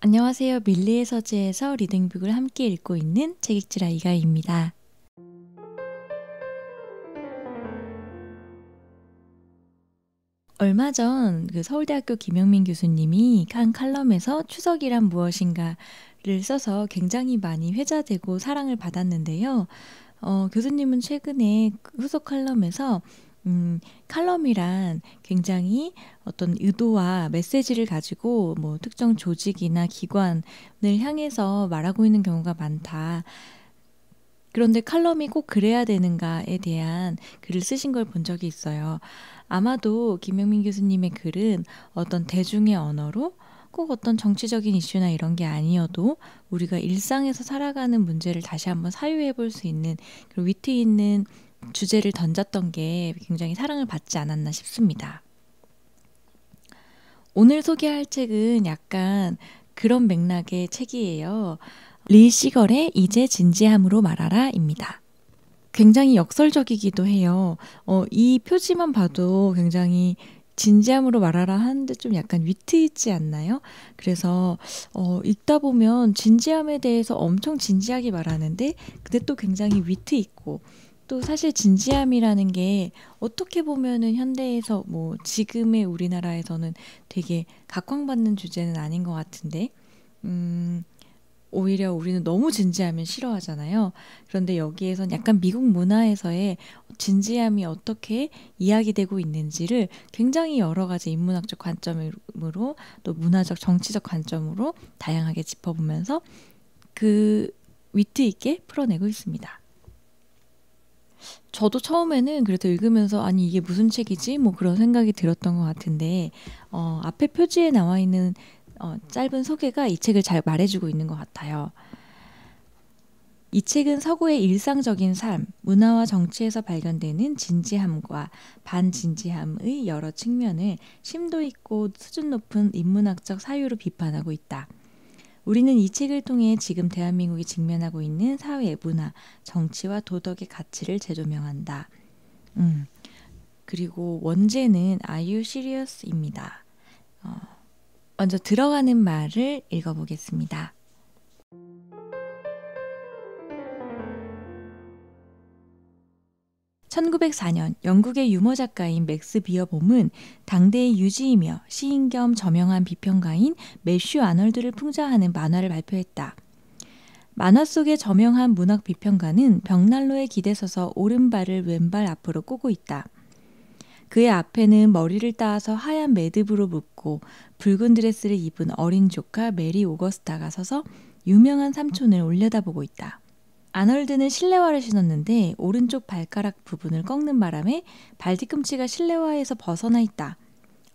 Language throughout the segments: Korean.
안녕하세요. 밀리의 서재에서 리딩북을 함께 읽고 있는 책읽질 아이가입니다. 얼마 전 그 서울대학교 김영민 교수님이 한 칼럼에서 추석이란 무엇인가를 써서 굉장히 많이 회자되고 사랑을 받았는데요. 어, 교수님은 최근에 후속 칼럼에서 음, 칼럼이란 굉장히 어떤 의도와 메시지를 가지고 뭐 특정 조직이나 기관을 향해서 말하고 있는 경우가 많다. 그런데 칼럼이 꼭 그래야 되는가에 대한 글을 쓰신 걸 본 적이 있어요. 아마도 김영민 교수님의 글은 어떤 대중의 언어로 꼭 어떤 정치적인 이슈나 이런 게 아니어도 우리가 일상에서 살아가는 문제를 다시 한번 사유해 볼 수 있는 그리고 위트 있는 주제를 던졌던 게 굉장히 사랑을 받지 않았나 싶습니다. 오늘 소개할 책은 약간 그런 맥락의 책이에요. 리 시걸의 이제 진지함으로 말하라입니다. 굉장히 역설적이기도 해요. 어, 이 표지만 봐도 굉장히 진지함으로 말하라 하는데 좀 약간 위트 있지 않나요? 그래서 어, 읽다 보면 진지함에 대해서 엄청 진지하게 말하는데 근데 또 굉장히 위트 있고 또 사실 진지함이라는 게 어떻게 보면은 현대에서 뭐 지금의 우리나라에서는 되게 각광받는 주제는 아닌 것 같은데, 음, 오히려 우리는 너무 진지하면 싫어하잖아요. 그런데 여기에선 약간 미국 문화에서의 진지함이 어떻게 이야기되고 있는지를 굉장히 여러 가지 인문학적 관점으로 또 문화적, 정치적 관점으로 다양하게 짚어보면서 그 위트 있게 풀어내고 있습니다. 저도 처음에는 그래도 읽으면서 아니 이게 무슨 책이지 뭐 그런 생각이 들었던 것 같은데 어, 앞에 표지에 나와 있는 어, 짧은 소개가 이 책을 잘 말해주고 있는 것 같아요. 이 책은 서구의 일상적인 삶, 문화와 정치에서 발견되는 진지함과 반진지함의 여러 측면을 심도 있고 수준 높은 인문학적 사유로 비판하고 있다. 우리는 이 책을 통해 지금 대한민국이 직면하고 있는 사회, 문화, 정치와 도덕의 가치를 재조명한다. 음. 그리고 원제는 아유 시리어스입니다. 어, 먼저 들어가는 말을 읽어보겠습니다. 1904년 영국의 유머 작가인 맥스 비어봄은 당대의 유지이며 시인 겸 저명한 비평가인 매슈 아널드를 풍자하는 만화를 발표했다. 만화 속의 저명한 문학 비평가는 벽난로에 기대서서 오른발을 왼발 앞으로 꼬고 있다. 그의 앞에는 머리를 따서 하얀 매듭으로 묶고 붉은 드레스를 입은 어린 조카 메리 오거스타가 서서 유명한 삼촌을 올려다보고 있다. 아널드는 실내화를 신었는데 오른쪽 발가락 부분을 꺾는 바람에 발 뒤꿈치가 실내화에서 벗어나 있다.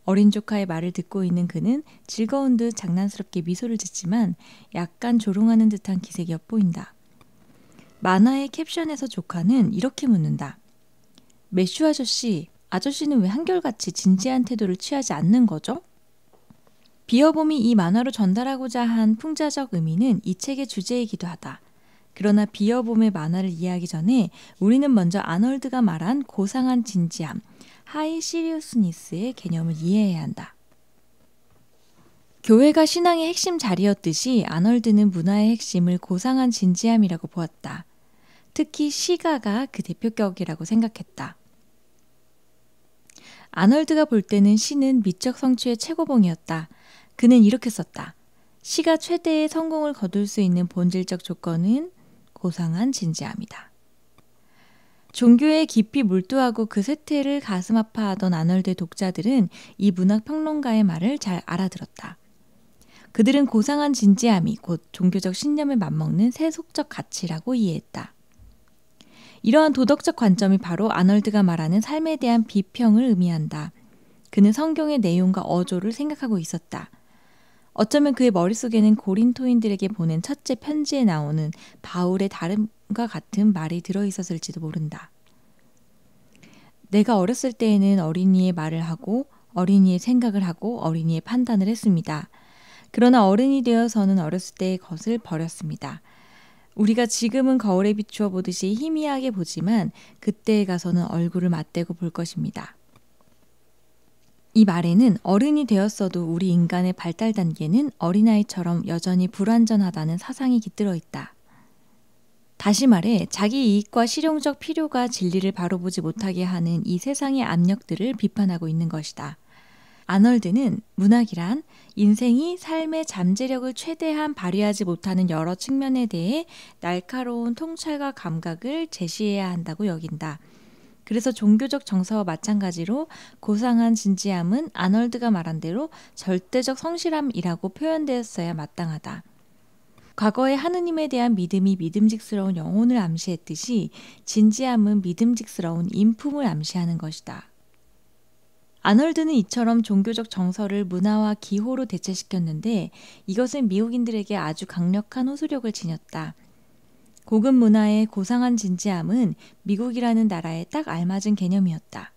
어린 조카의 말을 듣고 있는 그는 즐거운 듯 장난스럽게 미소를 짓지만 약간 조롱하는 듯한 기색이 엿보인다. 만화의 캡션에서 조카는 이렇게 묻는다. 메슈 아저씨, 아저씨는 왜 한결같이 진지한 태도를 취하지 않는 거죠? 비어봄이 이 만화로 전달하고자 한 풍자적 의미는 이 책의 주제이기도 하다. 그러나 비어봄의 만화를 이해하기 전에 우리는 먼저 아널드가 말한 고상한 진지함, 하이 시리우스니스의 개념을 이해해야 한다. 교회가 신앙의 핵심 자리였듯이 아널드는 문화의 핵심을 고상한 진지함이라고 보았다. 특히 시가가 그 대표격이라고 생각했다. 아널드가 볼 때는 시는 미적 성취의 최고봉이었다. 그는 이렇게 썼다. 시가 최대의 성공을 거둘 수 있는 본질적 조건은 고상한 진지함이다. 종교에 깊이 몰두하고 그 세태를 가슴 아파하던 아널드 독자들은 이 문학 평론가의 말을 잘 알아들었다. 그들은 고상한 진지함이 곧 종교적 신념에 맞먹는 세속적 가치라고 이해했다. 이러한 도덕적 관점이 바로 아널드가 말하는 삶에 대한 비평을 의미한다. 그는 성경의 내용과 어조를 생각하고 있었다. 어쩌면 그의 머릿속에는 고린토인들에게 보낸 첫째 편지에 나오는 바울의 다름과 같은 말이 들어 있었을지도 모른다. 내가 어렸을 때에는 어린이의 말을 하고 어린이의 생각을 하고 어린이의 판단을 했습니다. 그러나 어른이 되어서는 어렸을 때의 것을 버렸습니다. 우리가 지금은 거울에 비추어 보듯이 희미하게 보지만 그때에 가서는 얼굴을 맞대고 볼 것입니다. 이 말에는 어른이 되었어도 우리 인간의 발달 단계는 어린아이처럼 여전히 불완전하다는 사상이 깃들어 있다. 다시 말해 자기 이익과 실용적 필요가 진리를 바로 보지 못하게 하는 이 세상의 압력들을 비판하고 있는 것이다. 아널드는 문학이란 인생이 삶의 잠재력을 최대한 발휘하지 못하는 여러 측면에 대해 날카로운 통찰과 감각을 제시해야 한다고 여긴다. 그래서 종교적 정서와 마찬가지로 고상한 진지함은 아널드가 말한 대로 절대적 성실함이라고 표현되었어야 마땅하다. 과거의 하느님에 대한 믿음이 믿음직스러운 영혼을 암시했듯이 진지함은 믿음직스러운 인품을 암시하는 것이다. 아널드는 이처럼 종교적 정서를 문화와 기호로 대체시켰는데 이것은 미국인들에게 아주 강력한 호소력을 지녔다. 고급 문화의 고상한 진지함은 미국이라는 나라에 딱 알맞은 개념이었다.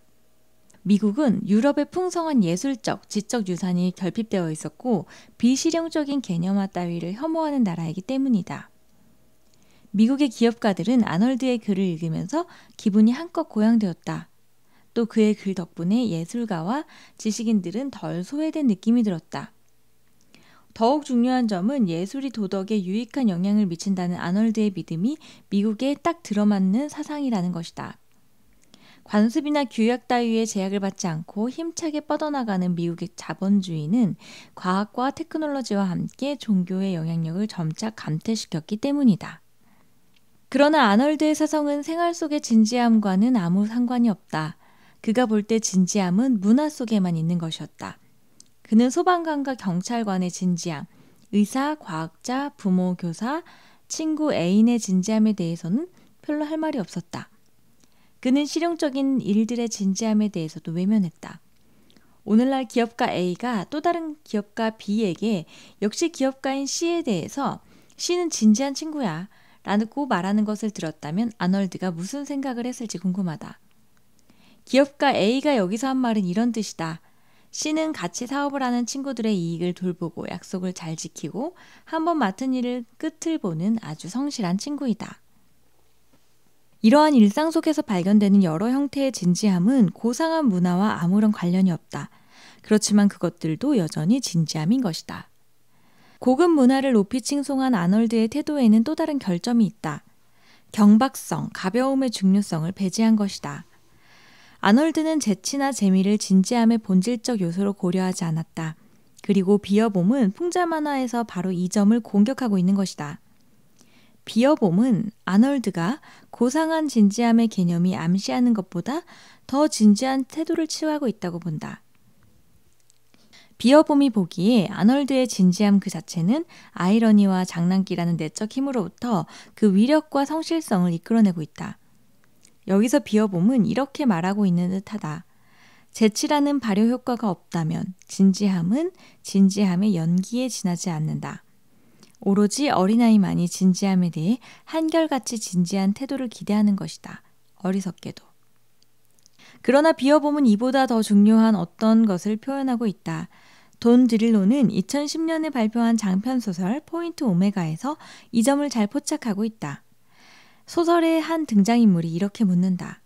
미국은 유럽의 풍성한 예술적, 지적 유산이 결핍되어 있었고 비실용적인 개념화 따위를 혐오하는 나라이기 때문이다. 미국의 기업가들은 아널드의 글을 읽으면서 기분이 한껏 고양되었다. 또 그의 글 덕분에 예술가와 지식인들은 덜 소외된 느낌이 들었다. 더욱 중요한 점은 예술이 도덕에 유익한 영향을 미친다는 아널드의 믿음이 미국에 딱 들어맞는 사상이라는 것이다. 관습이나 규약 따위의 제약을 받지 않고 힘차게 뻗어나가는 미국의 자본주의는 과학과 테크놀로지와 함께 종교의 영향력을 점차 감퇴시켰기 때문이다. 그러나 아널드의 사성은 생활 속의 진지함과는 아무 상관이 없다. 그가 볼 때 진지함은 문화 속에만 있는 것이었다. 그는 소방관과 경찰관의 진지함, 의사, 과학자, 부모, 교사, 친구, 애인의 진지함에 대해서는 별로 할 말이 없었다. 그는 실용적인 일들의 진지함에 대해서도 외면했다. 오늘날 기업가 A가 또 다른 기업가 B에게 역시 기업가인 C에 대해서 C는 진지한 친구야 라고 말하는 것을 들었다면 아널드가 무슨 생각을 했을지 궁금하다. 기업가 A가 여기서 한 말은 이런 뜻이다. 씨는 같이 사업을 하는 친구들의 이익을 돌보고 약속을 잘 지키고 한 번 맡은 일을 끝을 보는 아주 성실한 친구이다. 이러한 일상 속에서 발견되는 여러 형태의 진지함은 고상한 문화와 아무런 관련이 없다. 그렇지만 그것들도 여전히 진지함인 것이다. 고급 문화를 높이 칭송한 아널드의 태도에는 또 다른 결점이 있다. 경박성, 가벼움의 중요성을 배제한 것이다. 아놀드는 재치나 재미를 진지함의 본질적 요소로 고려하지 않았다. 그리고 비어봄은 풍자 만화에서 바로 이 점을 공격하고 있는 것이다. 비어봄은 아놀드가 고상한 진지함의 개념이 암시하는 것보다 더 진지한 태도를 취하고 있다고 본다. 비어봄이 보기에 아놀드의 진지함 그 자체는 아이러니와 장난기라는 내적 힘으로부터 그 위력과 성실성을 이끌어내고 있다. 여기서 비어봄은 이렇게 말하고 있는 듯하다. 재치라는 발효 효과가 없다면 진지함은 진지함의 연기에 지나지 않는다. 오로지 어린아이만이 진지함에 대해 한결같이 진지한 태도를 기대하는 것이다. 어리석게도. 그러나 비어봄은 이보다 더 중요한 어떤 것을 표현하고 있다. 돈 드릴로는 2010년에 발표한 장편 소설 포인트 오메가에서 이 점을 잘 포착하고 있다. 소설의 한 등장인물이 이렇게 묻는다.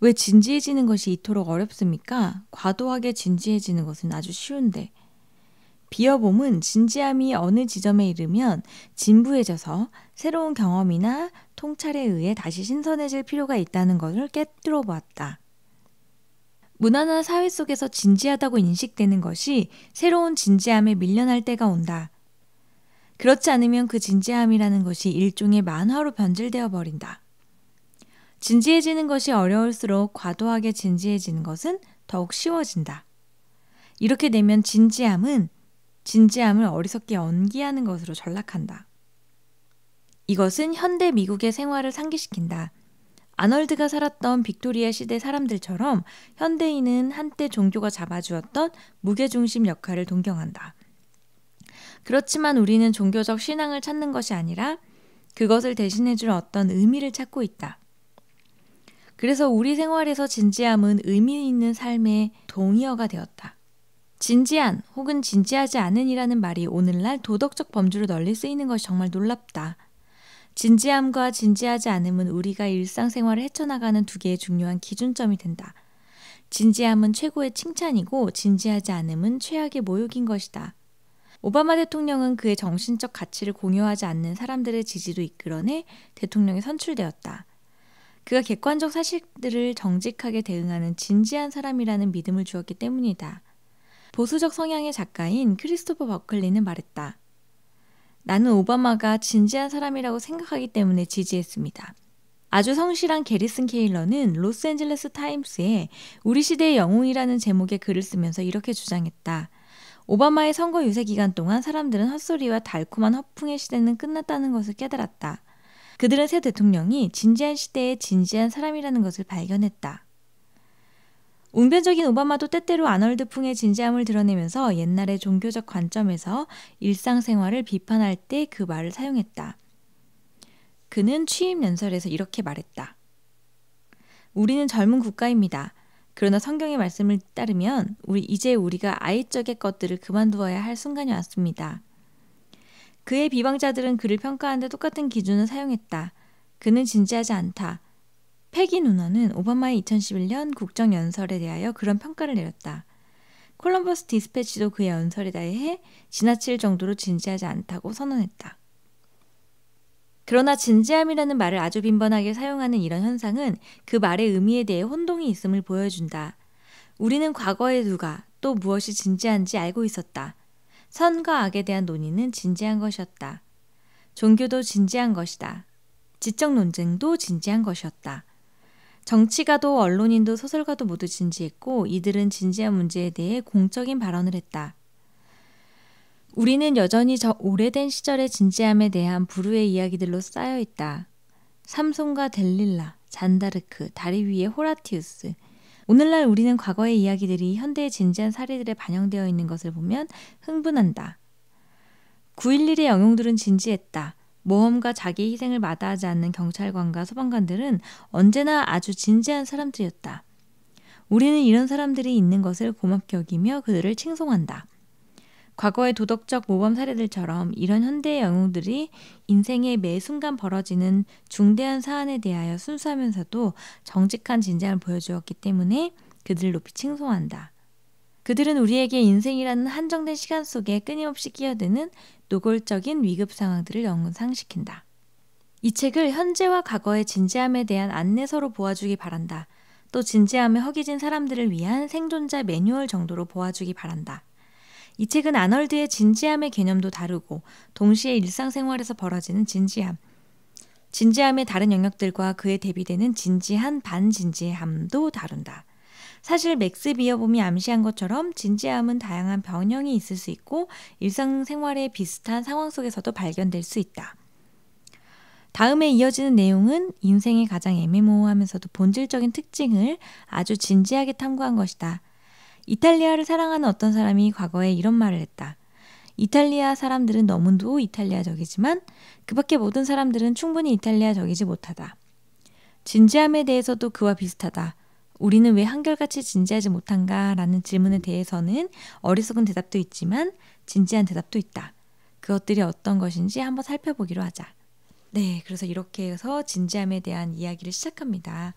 왜 진지해지는 것이 이토록 어렵습니까? 과도하게 진지해지는 것은 아주 쉬운데. 비어봄은 진지함이 어느 지점에 이르면 진부해져서 새로운 경험이나 통찰에 의해 다시 신선해질 필요가 있다는 것을 깨뜨려 보았다. 문화나 사회 속에서 진지하다고 인식되는 것이 새로운 진지함에 밀려날 때가 온다. 그렇지 않으면 그 진지함이라는 것이 일종의 만화로 변질되어 버린다. 진지해지는 것이 어려울수록 과도하게 진지해지는 것은 더욱 쉬워진다. 이렇게 되면 진지함은 진지함을 어리석게 연기하는 것으로 전락한다. 이것은 현대 미국의 생활을 상기시킨다. 아널드가 살았던 빅토리아 시대 사람들처럼 현대인은 한때 종교가 잡아주었던 무게중심 역할을 동경한다. 그렇지만 우리는 종교적 신앙을 찾는 것이 아니라 그것을 대신해줄 어떤 의미를 찾고 있다. 그래서 우리 생활에서 진지함은 의미 있는 삶의 동의어가 되었다. 진지한 혹은 진지하지 않은이라는 말이 오늘날 도덕적 범주로 널리 쓰이는 것이 정말 놀랍다. 진지함과 진지하지 않음은 우리가 일상생활을 헤쳐나가는 두 개의 중요한 기준점이 된다. 진지함은 최고의 칭찬이고 진지하지 않음은 최악의 모욕인 것이다. 오바마 대통령은 그의 정신적 가치를 공유하지 않는 사람들의 지지도 이끌어내 대통령이 선출되었다. 그가 객관적 사실들을 정직하게 대응하는 진지한 사람이라는 믿음을 주었기 때문이다. 보수적 성향의 작가인 크리스토퍼 버클리는 말했다. 나는 오바마가 진지한 사람이라고 생각하기 때문에 지지했습니다. 아주 성실한 게리슨 케일러는 로스앤젤레스 타임스에 우리 시대의 영웅이라는 제목의 글을 쓰면서 이렇게 주장했다. 오바마의 선거 유세 기간 동안 사람들은 헛소리와 달콤한 허풍의 시대는 끝났다는 것을 깨달았다. 그들은 새 대통령이 진지한 시대에 진지한 사람이라는 것을 발견했다. 운변적인 오바마도 때때로 아널드풍의 진지함을 드러내면서 옛날의 종교적 관점에서 일상생활을 비판할 때 그 말을 사용했다. 그는 취임 연설에서 이렇게 말했다. 우리는 젊은 국가입니다. 그러나 성경의 말씀을 따르면 우리 이제 우리가 아이적의 것들을 그만두어야 할 순간이 왔습니다. 그의 비방자들은 그를 평가하는데 똑같은 기준을 사용했다. 그는 진지하지 않다. 패기 누나는 오바마의 2011년 국정연설에 대하여 그런 평가를 내렸다. 콜럼버스 디스패치도 그의 연설에 대해 지나칠 정도로 진지하지 않다고 선언했다. 그러나 진지함이라는 말을 아주 빈번하게 사용하는 이런 현상은 그 말의 의미에 대해 혼동이 있음을 보여준다. 우리는 과거의 누가 또 무엇이 진지한지 알고 있었다. 선과 악에 대한 논의는 진지한 것이었다. 종교도 진지한 것이다. 지적 논쟁도 진지한 것이었다. 정치가도 언론인도 소설가도 모두 진지했고 이들은 진지한 문제에 대해 공적인 발언을 했다. 우리는 여전히 저 오래된 시절의 진지함에 대한 부르의 이야기들로 쌓여 있다. 삼손과 델릴라, 잔다르크, 다리 위의 호라티우스. 오늘날 우리는 과거의 이야기들이 현대의 진지한 사례들에 반영되어 있는 것을 보면 흥분한다. 9.11의 영웅들은 진지했다. 모험과 자기 희생을 마다하지 않는 경찰관과 소방관들은 언제나 아주 진지한 사람들이었다. 우리는 이런 사람들이 있는 것을 고맙게 여기며 그들을 칭송한다. 과거의 도덕적 모범 사례들처럼 이런 현대의 영웅들이 인생의 매 순간 벌어지는 중대한 사안에 대하여 순수하면서도 정직한 진지함을 보여주었기 때문에 그들을 높이 칭송한다. 그들은 우리에게 인생이라는 한정된 시간 속에 끊임없이 끼어드는 노골적인 위급 상황들을 영상시킨다. 이 책을 현재와 과거의 진지함에 대한 안내서로 보아주기 바란다. 또 진지함에 허기진 사람들을 위한 생존자 매뉴얼 정도로 보아주기 바란다. 이 책은 아널드의 진지함의 개념도 다루고 동시에 일상생활에서 벌어지는 진지함, 진지함의 다른 영역들과 그에 대비되는 진지한 반진지함도 다룬다. 사실 맥스 비어봄이 암시한 것처럼 진지함은 다양한 변형이 있을 수 있고 일상생활에 비슷한 상황 속에서도 발견될 수 있다. 다음에 이어지는 내용은 인생의 가장 애매모호하면서도 본질적인 특징을 아주 진지하게 탐구한 것이다. 이탈리아를 사랑하는 어떤 사람이 과거에 이런 말을 했다. 이탈리아 사람들은 너무도 이탈리아적이지만 그밖에 모든 사람들은 충분히 이탈리아적이지 못하다. 진지함에 대해서도 그와 비슷하다. 우리는 왜 한결같이 진지하지 못한가? 라는 질문에 대해서는 어리석은 대답도 있지만 진지한 대답도 있다. 그것들이 어떤 것인지 한번 살펴보기로 하자. 네, 그래서 이렇게 해서 진지함에 대한 이야기를 시작합니다.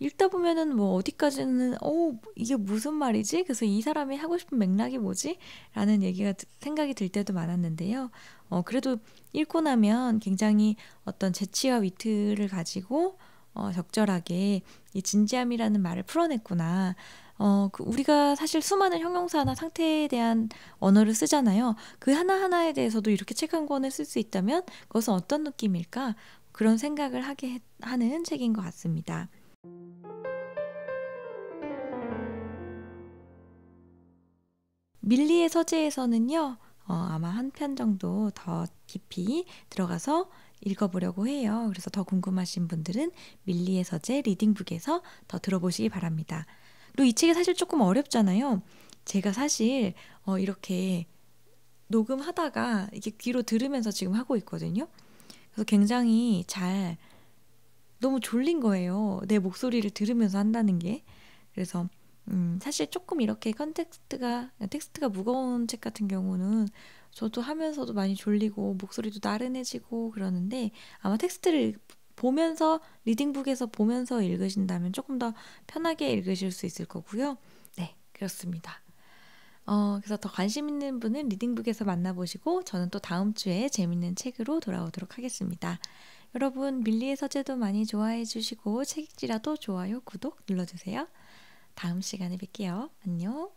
읽다 보면은 뭐 어디까지는 어 이게 무슨 말이지? 그래서 이 사람이 하고 싶은 맥락이 뭐지? 라는 얘기가 생각이 들 때도 많았는데요. 어 그래도 읽고 나면 굉장히 어떤 재치와 위트를 가지고 어 적절하게 이 진지함이라는 말을 풀어냈구나. 어, 그 우리가 사실 수많은 형용사나 상태에 대한 언어를 쓰잖아요. 그 하나하나에 대해서도 이렇게 책 한 권을 쓸 수 있다면 그것은 어떤 느낌일까? 그런 생각을 하게 하는 책인 것 같습니다. 밀리의 서재에서는요, 어, 아마 한 편 정도 더 깊이 들어가서 읽어보려고 해요. 그래서 더 궁금하신 분들은 밀리의 서재 리딩북에서 더 들어보시기 바랍니다. 그리고 이 책이 사실 조금 어렵잖아요. 제가 사실 어, 이렇게 녹음하다가 이게 귀로 들으면서 지금 하고 있거든요. 그래서 굉장히 잘 너무 졸린 거예요. 내 목소리를 들으면서 한다는 게. 그래서 음, 사실 조금 이렇게 컨텍스트가 텍스트가 무거운 책 같은 경우는 저도 하면서도 많이 졸리고 목소리도 나른해지고 그러는데 아마 텍스트를 보면서 리딩북에서 보면서 읽으신다면 조금 더 편하게 읽으실 수 있을 거고요. 네, 그렇습니다. 어, 그래서 더 관심 있는 분은 리딩북에서 만나보시고 저는 또 다음 주에 재밌는 책으로 돌아오도록 하겠습니다. 여러분 밀리의 서재도 많이 좋아해 주시고 책읽지라도 좋아요, 구독 눌러주세요. 다음 시간에 뵐게요. 안녕.